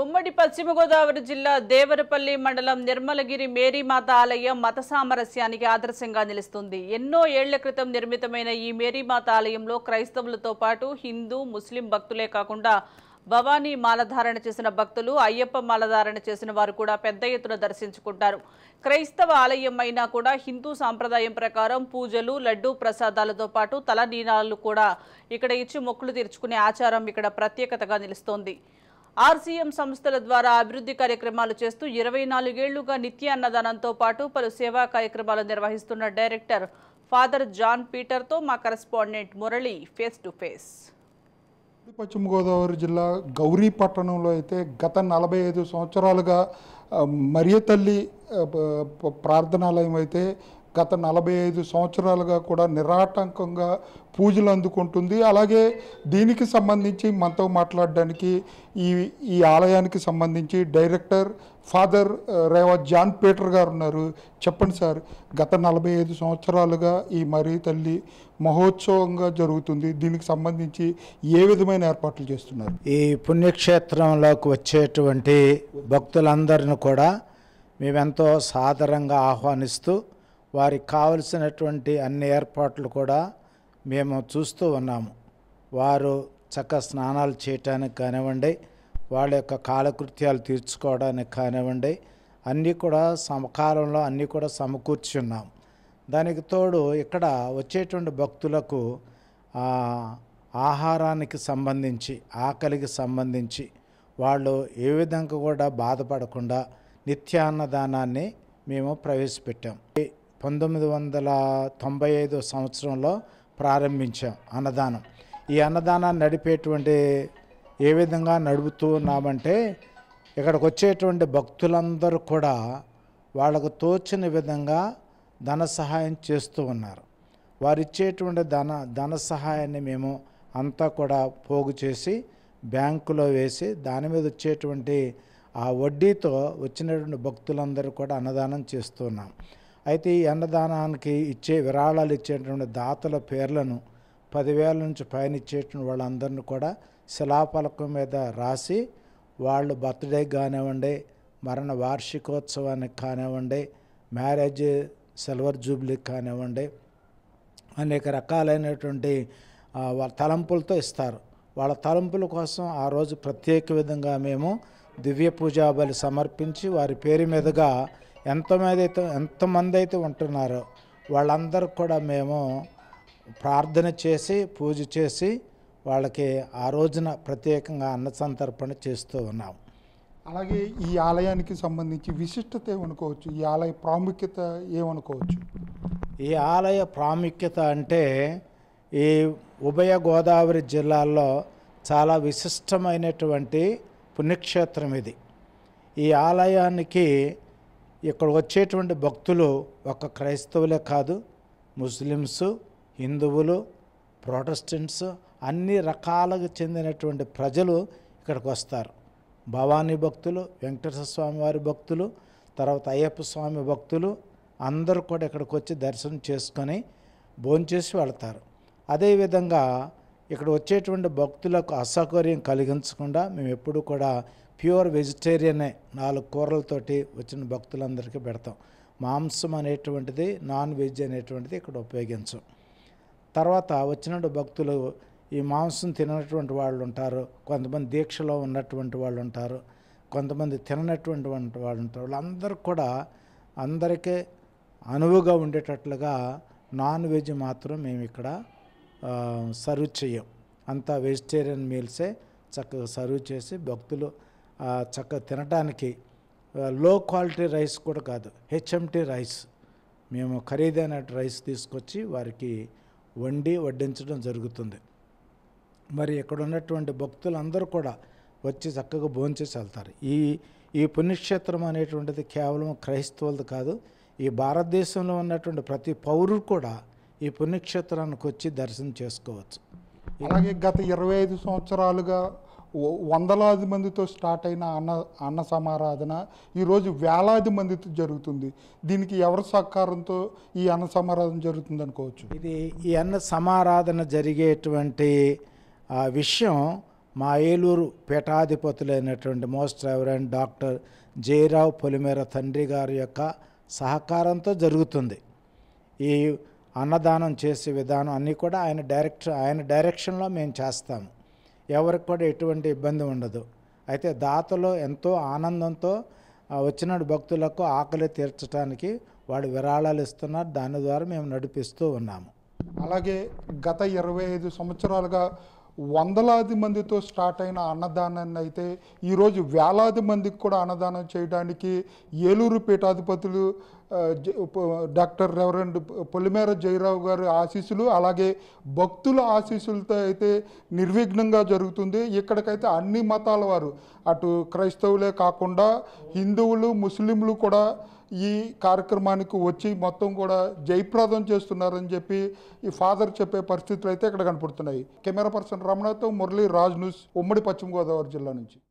ఉమ్మడి పశ్చిమ గోదావరి జిల్లా దేవరపల్లి మండలం నిర్మలగిరి మేరీమాత ఆలయం మత సామరస్యానికి ఆదర్శంగా నిలుస్తుంది ఎన్నో ఏళ్ల క్రితం నిర్మితమైన ఈ మేరీమాత ఆలయంలో క్రైస్తవులతో పాటు హిందూ ముస్లిం భక్తులే కాకుండా భవానీ మాలధారణ చేసిన భక్తులు అయ్యప్ప మాలధారణ చేసిన వారు కూడా పెద్ద ఎత్తున దర్శించుకుంటారు క్రైస్తవ ఆలయం అయినా కూడా హిందూ సాంప్రదాయం ప్రకారం పూజలు లడ్డూ ప్రసాదాలతో పాటు తల నీనాలు కూడా ఇక్కడ ఇచ్చి మొక్కులు తీర్చుకునే ఆచారం ఇక్కడ ప్రత్యేకతగా నిలుస్తోంది ఆర్సీఎం సంస్థల ద్వారా అభివృద్ధి కార్యక్రమాలు చేస్తూ ఇరవై నాలుగేళ్లుగా నిత్య అన్నదానంతో పాటు పలు సేవా కార్యక్రమాలు నిర్వహిస్తున్న డైరెక్టర్ ఫాదర్ జాన్ పీటర్తో మా correspondent Murali face to face Pashchima Godavari జిల్లా గౌరీ పట్టణంలో అయితే గత నలభై ఐదు సంవత్సరాలుగా మరియతల్లి తల్లి ప్రార్థనాలయం అయితే గత నలభై ఐదు సంవత్సరాలుగా కూడా నిరాటంకంగా పూజలు అందుకుంటుంది అలాగే దీనికి సంబంధించి మనతో మాట్లాడడానికి ఈ ఈ ఆలయానికి సంబంధించి డైరెక్టర్ ఫాదర్ రేవా జాన్ పీటర్ గారు ఉన్నారు చెప్పండి సార్ గత నలభై ఐదు సంవత్సరాలుగా ఈ మరీ తల్లి మహోత్సవంగా జరుగుతుంది దీనికి సంబంధించి ఏ విధమైన ఏర్పాట్లు చేస్తున్నారు ఈ పుణ్యక్షేత్రంలోకి వచ్చేటువంటి భక్తులందరిని కూడా మేమెంతో సాదరంగా ఆహ్వానిస్తూ వారికి కావలసినటువంటి అన్ని ఏర్పాట్లు కూడా మేము చూస్తూ ఉన్నాము వారు చక్క స్నానాలు చేయటానికి కానివ్వండి వాళ్ళ యొక్క కాలకృత్యాలు తీర్చుకోవడానికి కానివ్వండి అన్నీ కూడా సమకాలంలో అన్నీ కూడా సమకూర్చి ఉన్నాం దానికి తోడు ఇక్కడ వచ్చేటువంటి భక్తులకు ఆహారానికి సంబంధించి ఆకలికి సంబంధించి వాళ్ళు ఏ విధంగా కూడా బాధపడకుండా నిత్యాన్నదానాన్ని మేము ప్రవేశపెట్టాం పంతొమ్మిది వందల తొంభై ఐదు సంవత్సరంలో ప్రారంభించాం అన్నదానం ఈ అన్నదానాన్ని నడిపేటువంటి ఏ విధంగా నడుపుతూ ఉన్నామంటే ఇక్కడికి వచ్చేటువంటి భక్తులందరూ కూడా వాళ్ళకు తోచిన విధంగా ధన సహాయం చేస్తూ ఉన్నారు వారు ఇచ్చేటువంటి ధన ధన సహాయాన్ని మేము అంతా కూడా పోగు చేసి బ్యాంకులో వేసి దాని మీద వచ్చేటువంటి ఆ వడ్డీతో వచ్చినటువంటి భక్తులందరూ కూడా అన్నదానం చేస్తున్నాం అయితే ఈ అన్నదానానికి ఇచ్చే విరాళాలు ఇచ్చేటువంటి దాతల పేర్లను పదివేల నుంచి పైన ఇచ్చేటువంటి వాళ్ళందరినీ కూడా శిలాఫలకం మీద రాసి వాళ్ళు బర్త్డే కానివ్వండి మరణ వార్షికోత్సవానికి కానివ్వండి మ్యారేజ్ సిల్వర్ జూబ్లీకి కానివ్వండి అనేక రకాలైనటువంటి తలంపులతో ఇస్తారు వాళ్ళ తలంపుల కోసం ఆ రోజు ప్రత్యేక విధంగా మేము దివ్య పూజాబలి సమర్పించి వారి పేరు మీదుగా ఎంతమంది అయితే ఎంతమంది అయితే ఉంటున్నారో వాళ్ళందరూ కూడా మేము ప్రార్థన చేసి పూజ చేసి వాళ్ళకి ఆ రోజున ప్రత్యేకంగా అన్న సంతర్పణ చేస్తూ ఉన్నాం అలాగే ఈ ఆలయానికి సంబంధించి విశిష్టత ఏమనుకోవచ్చు ఈ ఆలయ ప్రాముఖ్యత ఏమనుకోవచ్చు ఈ ఆలయ ప్రాముఖ్యత అంటే ఈ ఉభయ గోదావరి జిల్లాల్లో చాలా విశిష్టమైనటువంటి పుణ్యక్షేత్రం ఇది ఈ ఆలయానికి ఇక్కడ వచ్చేటువంటి భక్తులు ఒక క్రైస్తవులే కాదు ముస్లిమ్స్ హిందువులు ప్రొటెస్టెంట్స్ అన్ని రకాలకు చెందినటువంటి ప్రజలు ఇక్కడికి వస్తారు భవానీ భక్తులు వెంకటేశ్వర స్వామి వారి భక్తులు తర్వాత అయ్యప్ప స్వామి భక్తులు అందరూ కూడా ఇక్కడికి వచ్చి దర్శనం చేసుకొని భోంచేసి వెళ్తారు అదేవిధంగా ఇక్కడ వచ్చేటువంటి భక్తులకు అసౌకర్యం కలిగించకుండా మేము ఎప్పుడూ కూడా ప్యూర్ వెజిటేరియనే నాలుగు కూరలతోటి వచ్చిన భక్తులందరికీ పెడతాం మాంసం అనేటువంటిది నాన్ వెజ్ అనేటువంటిది ఇక్కడ ఉపయోగించం తర్వాత వచ్చిన భక్తులు ఈ మాంసం తిననటువంటి వాళ్ళు ఉంటారు కొంతమంది దీక్షలో ఉన్నటువంటి వాళ్ళు ఉంటారు కొంతమంది తిననటువంటి వాళ్ళు ఉంటారు వాళ్ళందరూ కూడా అందరికీ అనువుగా ఉండేటట్లుగా నాన్ వెజ్ మాత్రం మేము ఇక్కడ సర్వ్ చేయం అంతా వెజిటేరియన్ మీల్సే చక్కగా సర్వ్ చేసి భక్తులు చక్కగా తినడానికి లో క్వాలిటీ రైస్ కూడా కాదు హెచ్ఎంటీ రైస్ మేము ఖరీదైన రైస్ తీసుకొచ్చి వారికి వండి వడ్డించడం జరుగుతుంది మరి ఇక్కడ ఉన్నటువంటి భక్తులందరూ కూడా వచ్చి చక్కగా భోంచేసి వెళ్తారు ఈ ఈ పుణ్యక్షేత్రం అనేటువంటిది కేవలం క్రైస్తవులది కాదు ఈ భారతదేశంలో ఉన్నటువంటి ప్రతి పౌరుడు కూడా ఈ పుణ్యక్షేత్రానికి వచ్చి దర్శనం చేసుకోవచ్చు అలాగే గత ఇరవై ఐదు సంవత్సరాలుగా వందలాది మందితో స్టార్ట్ అయిన అన్న అన్న సమారాధన ఈరోజు వేలాది మందితో జరుగుతుంది దీనికి ఎవరి సహకారంతో ఈ అన్న సమారాధన జరుగుతుంది అనుకోవచ్చు ఇది ఈ అన్న సమారాధన జరిగేటువంటి విషయం మా ఏలూరు పీఠాధిపతులైనటువంటి most reverend doctor Jayarao Polimera తండ్రి గారి యొక్క సహకారంతో జరుగుతుంది ఈ అన్నదానం చేసే విధానం అన్నీ కూడా ఆయన డైరెక్ట్ ఆయన డైరెక్షన్లో మేము చేస్తాము ఎవరికి కూడా ఎటువంటి ఇబ్బంది ఉండదు అయితే దాతలో ఎంతో ఆనందంతో వచ్చిన భక్తులకు ఆకలి తీర్చడానికి వాడు విరాళాలు ఇస్తున్నారు దాని ద్వారా మేము నడిపిస్తూ ఉన్నాము అలాగే గత ఇరవై ఐదు సంవత్సరాలుగా వందలాది మందితో స్టార్ట్ అయిన అన్నదానాన్ని అయితే ఈరోజు వేలాది మందికి కూడా అన్నదానం చేయడానికి ఏలూరు పీఠాధిపతులు డాక్టర్ రెవరెండ్ పొలిమేర జయరావు గారి ఆశీస్సులు అలాగే భక్తుల ఆశీస్సులతో అయితే నిర్విఘ్నంగా జరుగుతుంది ఇక్కడికైతే అన్ని మతాల వారు అటు క్రైస్తవులే కాకుండా హిందువులు ముస్లింలు కూడా ఈ కార్యక్రమానికి వచ్చి మొత్తం కూడా జయప్రదం చేస్తున్నారని చెప్పి ఈ ఫాదర్ చెప్పే పరిస్థితులు అయితే ఇక్కడ కనపడుతున్నాయి కెమెరా పర్సన్ రమణతో మురళీ రాజ్ న్యూస్ ఉమ్మడి పశ్చిమ గోదావరి జిల్లా నుంచి